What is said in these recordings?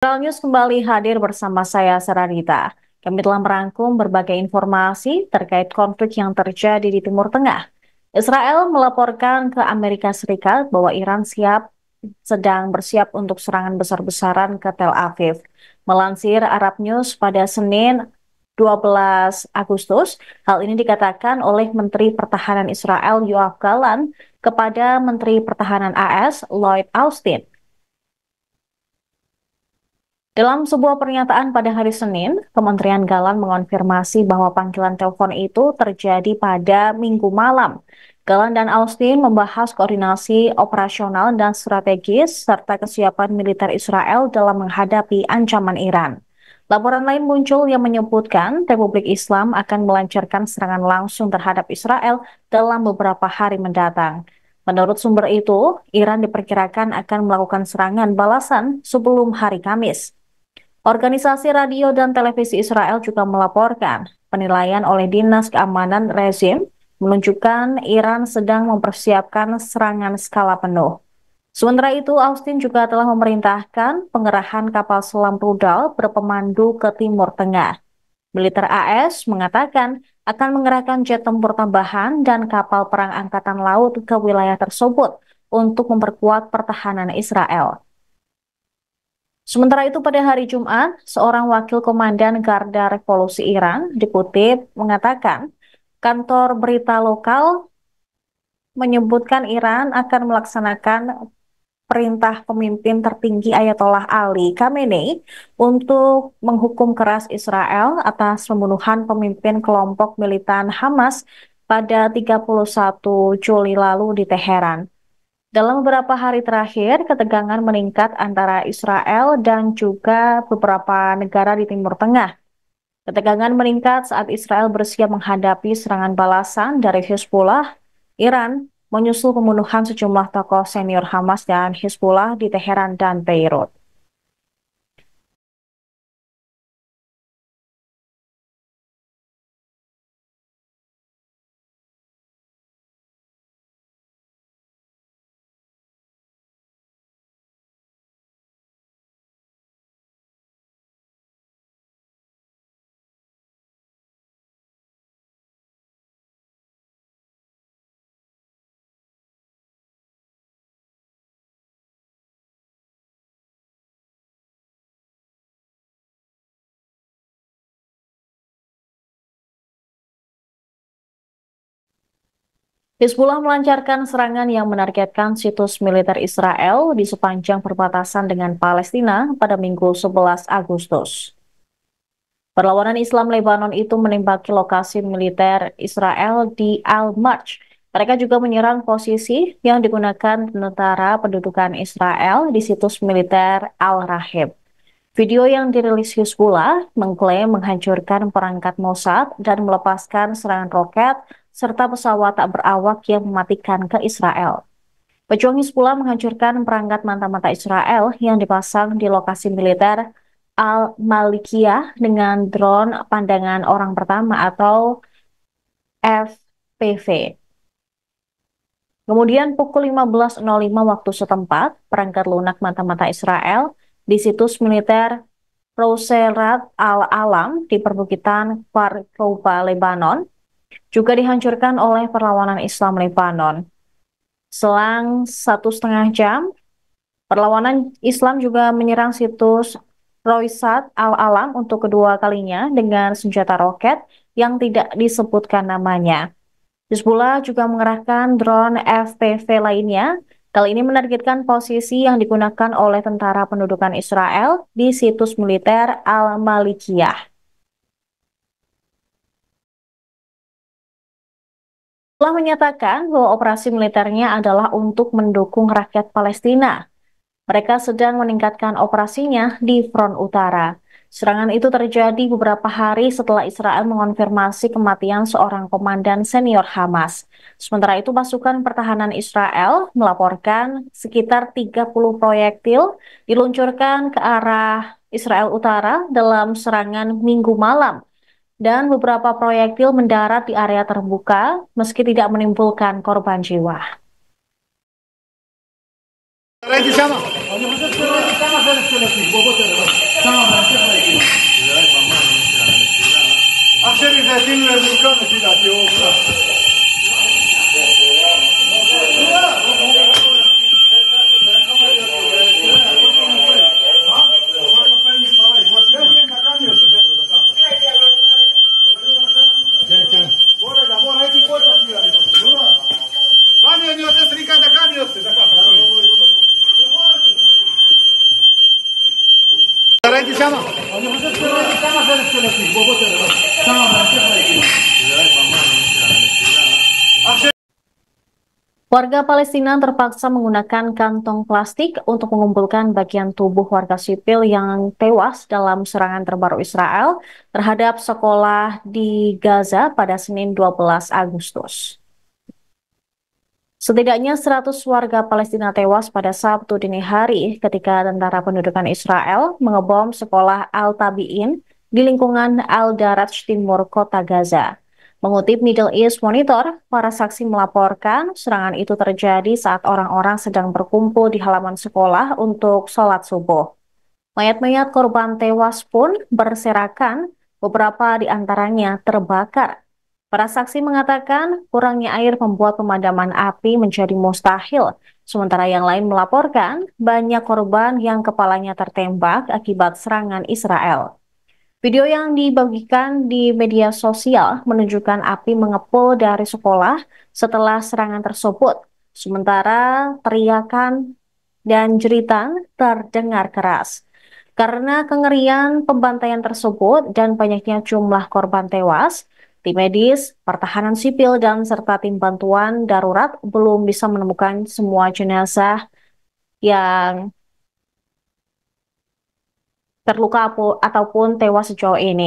Viral News kembali hadir bersama saya, Saranita. Kami telah merangkum berbagai informasi terkait konflik yang terjadi di Timur Tengah. Israel melaporkan ke Amerika Serikat bahwa Iran siap sedang bersiap untuk serangan besar-besaran ke Tel Aviv. Melansir Arab News pada Senin 12 Agustus, hal ini dikatakan oleh Menteri Pertahanan Israel Yoav Gallant kepada Menteri Pertahanan AS Lloyd Austin. Dalam sebuah pernyataan pada hari Senin, Kementerian Galan mengonfirmasi bahwa panggilan telepon itu terjadi pada minggu malam. Galan dan Austin membahas koordinasi operasional dan strategis serta kesiapan militer Israel dalam menghadapi ancaman Iran. Laporan lain muncul yang menyebutkan Republik Islam akan melancarkan serangan langsung terhadap Israel dalam beberapa hari mendatang. Menurut sumber itu, Iran diperkirakan akan melakukan serangan balasan sebelum hari Kamis. Organisasi radio dan televisi Israel juga melaporkan penilaian oleh Dinas Keamanan Rezim menunjukkan Iran sedang mempersiapkan serangan skala penuh. Sementara itu, Austin juga telah memerintahkan pengerahan kapal selam rudal berpemandu ke Timur Tengah. Militer AS mengatakan akan mengerahkan jet tempur tambahan dan kapal perang angkatan laut ke wilayah tersebut untuk memperkuat pertahanan Israel. Sementara itu pada hari Jumat, seorang wakil komandan Garda Revolusi Iran dikutip mengatakan kantor berita lokal menyebutkan Iran akan melaksanakan perintah pemimpin tertinggi Ayatollah Ali Khamenei untuk menghukum keras Israel atas pembunuhan pemimpin kelompok militan Hamas pada 31 Juli lalu di Teheran. Dalam beberapa hari terakhir, ketegangan meningkat antara Israel dan juga beberapa negara di Timur Tengah. Ketegangan meningkat saat Israel bersiap menghadapi serangan balasan dari Hezbollah. Iran, menyusul pembunuhan sejumlah tokoh senior Hamas dan Hezbollah di Teheran dan Beirut. Hizbullah melancarkan serangan yang menargetkan situs militer Israel di sepanjang perbatasan dengan Palestina pada Minggu 11 Agustus. Perlawanan Islam Lebanon itu menembaki lokasi militer Israel di Al-Marj. Mereka juga menyerang posisi yang digunakan tentara pendudukan Israel di situs militer Al-Rahib. Video yang dirilis Hizbullah mengklaim menghancurkan perangkat Mossad dan melepaskan serangan roket serta pesawat tak berawak yang mematikan ke Israel. Pejuang Hizbullah menghancurkan perangkat mata-mata Israel yang dipasang di lokasi militer Al-Malikiyah dengan drone pandangan orang pertama atau FPV. Kemudian pukul 15.05 waktu setempat, perangkat lunak mata-mata Israel di situs militer Roserat Al-Alam di perbukitan Kfar Lebanon juga dihancurkan oleh perlawanan Islam Lebanon. Selang satu setengah jam, perlawanan Islam juga menyerang situs Roisat Al-Alam untuk kedua kalinya dengan senjata roket yang tidak disebutkan namanya. Hizbullah juga mengerahkan drone FPV lainnya Kali ini menargetkan posisi yang digunakan oleh tentara pendudukan Israel di situs militer Al-Malikiyah. telah menyatakan bahwa operasi militernya adalah untuk mendukung rakyat Palestina. Mereka sedang meningkatkan operasinya di front utara. Serangan itu terjadi beberapa hari setelah Israel mengonfirmasi kematian seorang komandan senior Hamas. Sementara itu pasukan pertahanan Israel melaporkan sekitar 30 proyektil diluncurkan ke arah Israel Utara dalam serangan minggu malam dan beberapa proyektil mendarat di area terbuka meski tidak menimbulkan korban jiwa. Warga Palestina terpaksa menggunakan kantong plastik untuk mengumpulkan bagian tubuh warga sipil yang tewas dalam serangan terbaru Israel terhadap sekolah di Gaza pada Senin 12 Agustus. Setidaknya 100 warga Palestina tewas pada Sabtu dini hari ketika tentara pendudukan Israel mengebom sekolah Al-Tabi'in di lingkungan Al-Daraj Timur kota Gaza. Mengutip Middle East Monitor, para saksi melaporkan serangan itu terjadi saat orang-orang sedang berkumpul di halaman sekolah untuk sholat subuh. Mayat-mayat korban tewas pun berserakan, beberapa di antaranya terbakar Para saksi mengatakan kurangnya air membuat pemadaman api menjadi mustahil. Sementara yang lain melaporkan banyak korban yang kepalanya tertembak akibat serangan Israel. Video yang dibagikan di media sosial menunjukkan api mengepul dari sekolah setelah serangan tersebut. Sementara teriakan dan jeritan terdengar keras. Karena kengerian pembantaian tersebut dan banyaknya jumlah korban tewas, Tim medis, pertahanan sipil, dan serta tim bantuan darurat belum bisa menemukan semua jenazah yang terluka ataupun tewas sejauh ini.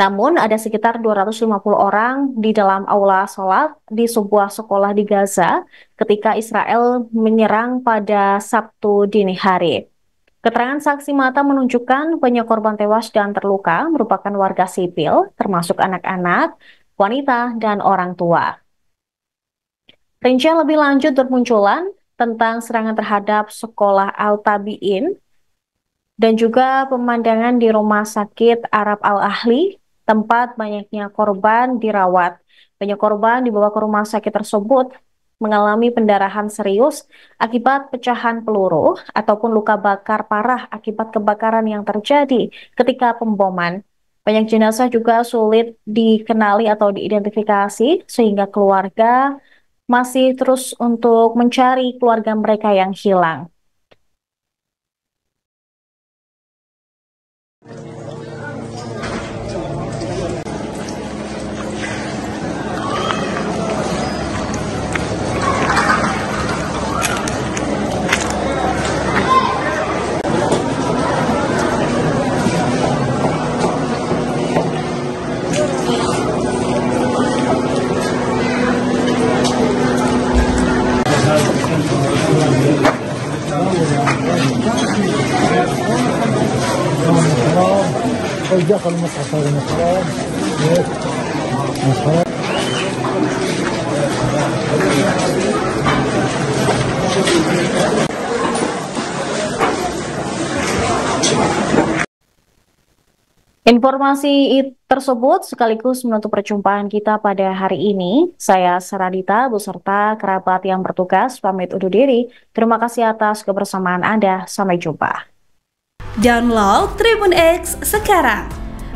Namun ada sekitar 250 orang di dalam aula sholat di sebuah sekolah di Gaza ketika Israel menyerang pada Sabtu dini hari. Keterangan saksi mata menunjukkan banyak korban tewas dan terluka merupakan warga sipil, termasuk anak-anak, wanita, dan orang tua. Rincian lebih lanjut bermunculan tentang serangan terhadap sekolah Al-Tabi'in dan juga pemandangan di Rumah Sakit Arab Al-Ahli, tempat banyaknya korban dirawat. Banyak korban dibawa ke rumah sakit tersebut mengalami pendarahan serius akibat pecahan peluru ataupun luka bakar parah akibat kebakaran yang terjadi ketika pemboman. Banyak jenazah juga sulit dikenali atau diidentifikasi sehingga keluarga masih terus untuk mencari keluarga mereka yang hilang. Informasi tersebut sekaligus menutup perjumpaan kita pada hari ini. Saya Saradita beserta kerabat yang bertugas pamit undur diri. Terima kasih atas kebersamaan Anda. Sampai jumpa. Download Tribun X sekarang